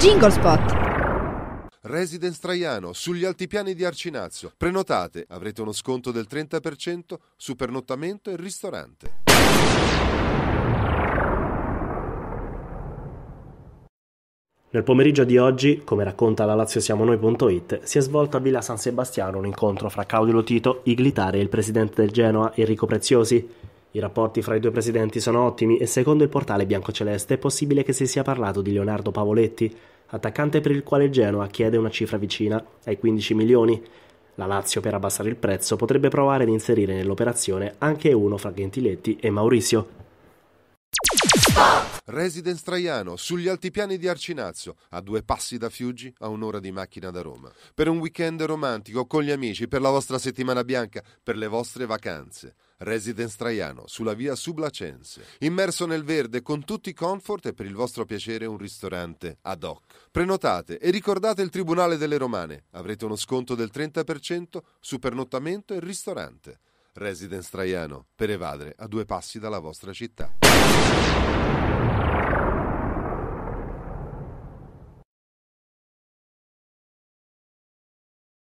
Jingle Spot. Residence Traiano sugli altipiani di Arcinazzo. Prenotate, avrete uno sconto del 30% su pernottamento e ristorante. Nel pomeriggio di oggi, come racconta la laziosiamonoi.it, si è svolto a Villa San Sebastiano un incontro fra Claudio Lotito, Iglitare e il presidente del Genoa Enrico Preziosi. I rapporti fra i due presidenti sono ottimi e secondo il portale biancoceleste è possibile che si sia parlato di Leonardo Pavoletti, attaccante per il quale il Genoa chiede una cifra vicina ai 15 milioni. La Lazio per abbassare il prezzo potrebbe provare ad inserire nell'operazione anche uno fra Gentiletti e Maurizio. Residence Traiano, sugli altipiani di Arcinazzo, a due passi da Fiuggi, a un'ora di macchina da Roma. Per un weekend romantico con gli amici, per la vostra settimana bianca, per le vostre vacanze. Residence Traiano, sulla via Sublacense. Immerso nel verde con tutti i comfort e per il vostro piacere un ristorante ad hoc. Prenotate e ricordate il Tribunale delle Romane. Avrete uno sconto del 30% su pernottamento e ristorante. Residence Traiano, per evadere a due passi dalla vostra città.